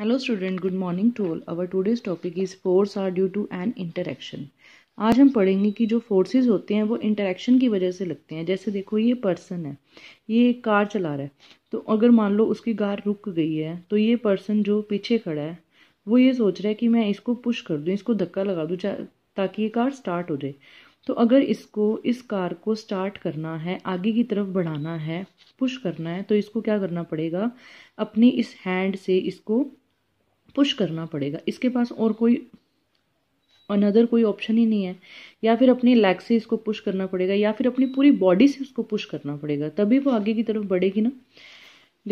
Hello student good morning to all our today's topic is force are due to an interaction आज हम पढ़ेंगे कि जो forces होते हैं वो इंटरेक्शन की वजह से लगते हैं जैसे देखो ये पर्सन है ये एक कार चला रहा है तो अगर मान लो उसकी कार रुक गई है तो ये पर्सन जो पीछे खड़ा है वो ये सोच रहा है कि मैं इसको पुश कर दूँ इसको धक्का लगा दूँ ताकि ये कार स्टार्ट हो जाए तो अगर इसको इस कार को स्टार्ट करना है आगे की तरफ बढ़ाना है पुश करना है तो इसको क्या करना पड़ेगा अपनी इस हैंड से इसको पुश करना पड़ेगा इसके पास और कोई अनदर कोई ऑप्शन ही नहीं है या फिर अपने लैग से इसको पुश करना पड़ेगा या फिर अपनी पूरी बॉडी से उसको पुश करना पड़ेगा तभी वो आगे की तरफ बढ़ेगी ना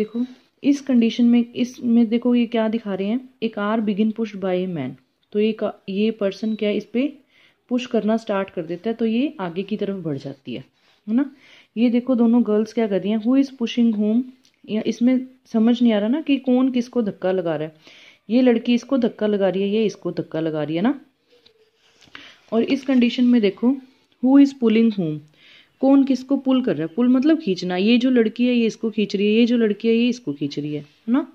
देखो इस कंडीशन में इसमें देखो ये क्या दिखा रहे हैं एक आर बिगिन पुश्ड बाय ए मैन तो ये ये पर्सन क्या इस पर पुश करना स्टार्ट कर देता है तो ये आगे की तरफ बढ़ जाती है है ना ये देखो दोनों गर्ल्स क्या कर रही हैं हु इज़ पुशिंग होम या इसमें समझ नहीं आ रहा ना कि कौन किसको धक्का लगा रहा है ये लड़की इसको धक्का लगा रही है ये इसको धक्का लगा रही है ना और इस कंडीशन में देखो हु इज़ पुलिंग होम कौन किसको पुल कर रहा है पुल मतलब खींचना ये जो लड़की है ये इसको खींच रही है ये जो लड़की है ये इसको खींच रही है है ना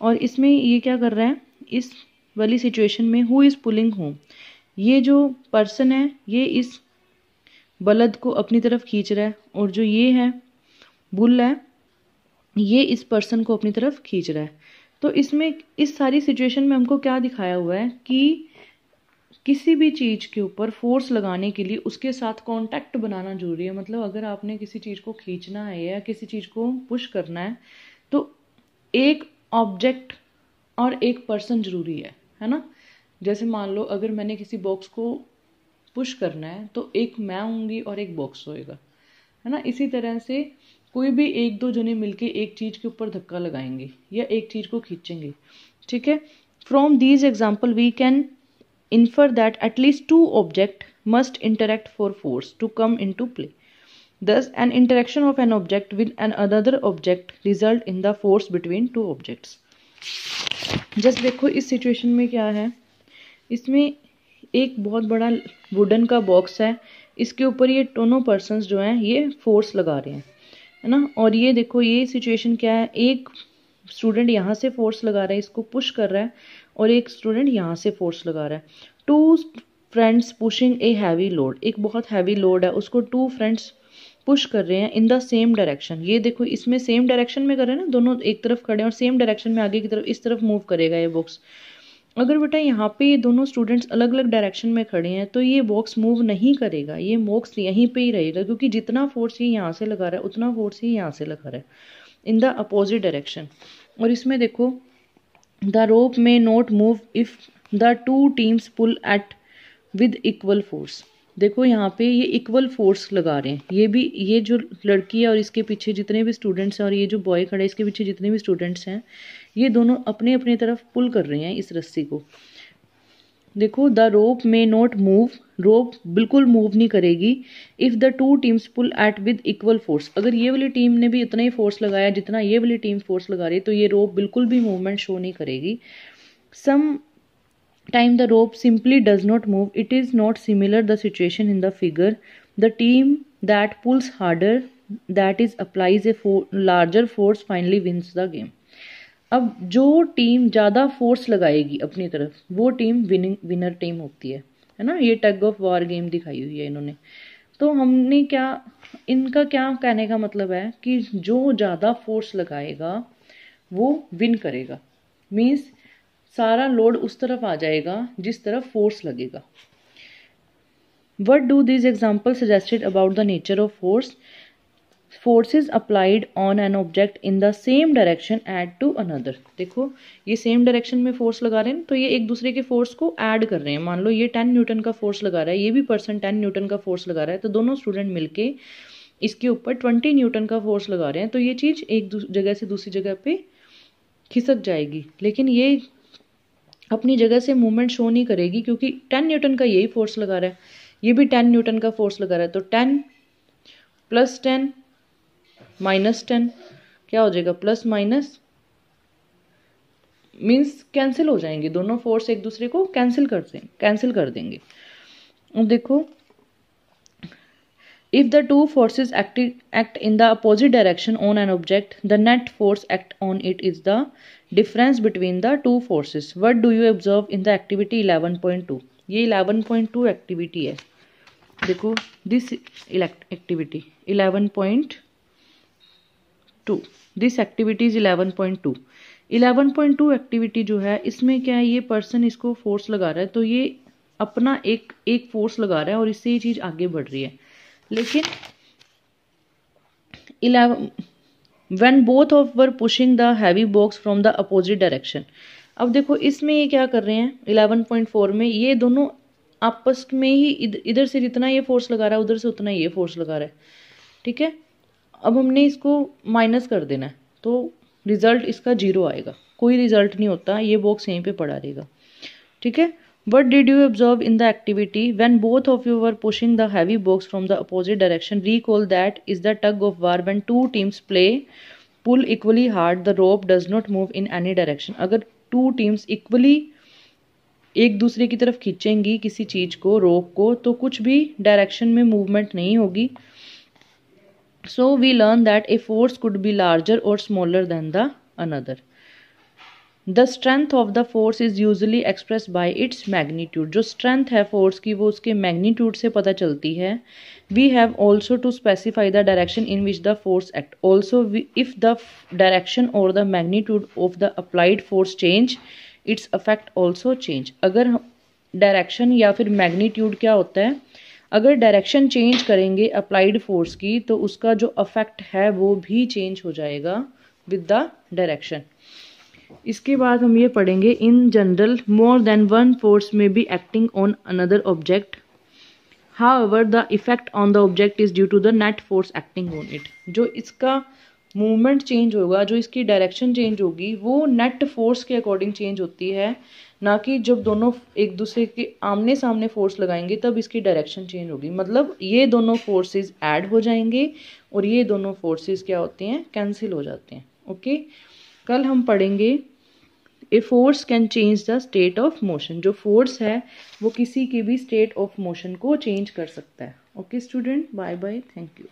और इसमें ये क्या कर रहा है इस वाली सिचुएशन में हु इज़ पुलिंग होम ये जो पर्सन है ये इस बलद को अपनी तरफ खींच रहा है और जो ये है बुल है ये इस पर्सन को अपनी तरफ खींच रहा है तो इसमें इस सारी सिचुएशन में हमको क्या दिखाया हुआ है कि किसी भी चीज़ के ऊपर फोर्स लगाने के लिए उसके साथ कांटेक्ट बनाना जरूरी है मतलब अगर आपने किसी चीज़ को खींचना है या किसी चीज़ को पुश करना है तो एक ऑब्जेक्ट और एक पर्सन जरूरी है है ना जैसे मान लो अगर मैंने किसी बॉक्स को पुश करना है तो एक मैं होंगी और एक बॉक्स होएगा है ना इसी तरह से कोई भी एक दो जने मिलके एक चीज़ के ऊपर धक्का लगाएंगे या एक चीज़ को खींचेंगे ठीक है from these example we can infer that at least two object for force to come into play thus an interaction of an object with an other object result in the force between two objects जस्ट देखो इस situation में क्या है इसमें एक बहुत बड़ा वुडन का बॉक्स है इसके ऊपर ये दोनों पर्सन जो हैं ये फोर्स लगा रहे हैं है ना और ये देखो ये सिचुएशन क्या है एक स्टूडेंट यहाँ से फोर्स लगा रहा है इसको पुश कर रहा है और एक स्टूडेंट यहाँ से फोर्स लगा रहा है two friends pushing a heavy load एक बहुत हैवी लोड है उसको टू फ्रेंड्स पुश कर रहे हैं इन द सेम डायरेक्शन ये देखो इसमें सेम डायरेक्शन में कर रहे हैं ना दोनों एक तरफ खड़े हैं और सेम डायरेक्शन में आगे की तरफ इस तरफ मूव करेगा ये बुक्स अगर बेटा यहाँ पे ये दोनों स्टूडेंट्स अलग अलग डायरेक्शन में खड़े हैं तो ये बॉक्स मूव नहीं करेगा ये बॉक्स यहीं पे ही रहेगा क्योंकि जितना फोर्स ये यहाँ से लगा रहा है उतना फोर्स ये यहाँ से लगा रहा है इन द अपोजिट डायरेक्शन और इसमें देखो the rope may not move if the two teams pull at with equal force देखो यहाँ पे ये इक्वल फोर्स लगा रहे हैं ये भी ये जो लड़की है और इसके पीछे जितने भी स्टूडेंट्स हैं और ये जो बॉय खड़ा है इसके पीछे जितने भी स्टूडेंट्स हैं ये दोनों अपने अपने तरफ पुल कर रहे हैं इस रस्सी को देखो the rope may not move rope बिल्कुल मूव नहीं करेगी if the two teams pull at with equal force अगर ये वाली टीम ने भी इतना ही फोर्स लगाया जितना ये वाली टीम फोर्स लगा रही है तो ये रोप बिल्कुल भी मूवमेंट शो नहीं करेगी सम time the rope simply does not move, it is not similar the situation in the figure. The team that pulls harder, that is applies a for, larger force, finally wins the game. अब जो team ज़्यादा force लगाएगी अपनी तरफ वो team winning winner team होती है है ना ये टग ऑफ वॉर गेम दिखाई हुई है इन्होंने तो हमने क्या इनका क्या कहने का मतलब है कि जो ज़्यादा फोर्स लगाएगा वो विन करेगा मीन्स सारा लोड उस तरफ आ जाएगा जिस तरफ फोर्स लगेगा what do these example suggested about the nature of force forces applied on an object in the same direction add to another देखो ये सेम डायरेक्शन में फोर्स लगा रहे हैं तो ये एक दूसरे के फोर्स को ऐड कर रहे हैं मान लो ये टेन न्यूटन का फोर्स लगा रहा है ये भी पर्सन टेन न्यूटन का फोर्स लगा रहा है तो दोनों स्टूडेंट मिलके इसके ऊपर ट्वेंटी न्यूटन का फोर्स लगा रहे हैं तो ये चीज़ एक जगह से दूसरी जगह पे खिसक जाएगी लेकिन ये अपनी जगह से मूवमेंट शो नहीं करेगी क्योंकि टेन न्यूटन का यही फोर्स लगा रहा है ये भी टेन न्यूटन का फोर्स लगा रहा है तो ten plus ten minus ten क्या हो जाएगा प्लस माइनस मीन्स कैंसिल हो जाएंगे दोनों फोर्स एक दूसरे को कैंसिल कर कैंसिल कर देंगे देखो If the two forces act, act in the opposite direction on an object, the net force act on it is the difference between the two forces. What do you observe in the activity 11.2? ये 11.2 activity है देखो this activity 11.2 this activity is 11.2 11.2 activity जो है इसमें क्या है ये person इसको फोर्स लगा रहा है तो ये अपना एक एक फोर्स लगा रहा है और इससे ये चीज़ आगे बढ़ रही है लेकिन eleven when both of were pushing the heavy box from the opposite direction अब देखो इसमें ये क्या कर रहे हैं इलेवन पॉइंट फोर में ये दोनों आपस में ही इधर इधर से जितना ये फोर्स लगा रहा है उधर से उतना ये फोर्स लगा रहा है ठीक है अब हमने इसको माइनस कर देना है तो रिज़ल्ट इसका जीरो आएगा कोई रिज़ल्ट नहीं होता ये बॉक्स यहीं पे पड़ा रहेगा ठीक है what did you observe in the activity when both of you are pushing the heavy box from the opposite direction recall that is the tug of war when two teams play pull equally hard the rope does not move in any direction अगर two teams equally एक दूसरे की तरफ खींचेंगी किसी चीज को रोप को तो कुछ भी डायरेक्शन में मूवमेंट नहीं होगी so we learn that a force could be larger और smaller than the another the strength of the force is usually express by its magnitude जो स्ट्रेंथ है फोर्स की वो उसके मैग्नीट्यूड से पता चलती है we have also to specify the direction in which the force act also if the direction और the magnitude of the applied force change its affect also change अगर डायरेक्शन या फिर मैग्नीट्यूड क्या होता है अगर डायरेक्शन चेंज करेंगे applied force की तो उसका जो अफेक्ट है वो भी चेंज हो जाएगा विद द डायरेक्शन इसके बाद हम ये पढ़ेंगे in general more than one force may be acting on another object how the effect on the object is due to the net force acting on it जो इसका movement change होगा जो इसकी डायरेक्शन चेंज होगी वो net force के according change होती है ना कि जब दोनों एक दूसरे के आमने सामने फोर्स लगाएंगे तब इसकी डायरेक्शन चेंज होगी मतलब ये दोनों फोर्सेस ऐड हो जाएंगे और ये दोनों फोर्सेस क्या होते हैं कैंसिल हो जाते हैं ओके okay? कल हम पढ़ेंगे a force can change the state of motion जो फोर्स है वो किसी की भी स्टेट ऑफ मोशन को चेंज कर सकता है okay student bye bye thank you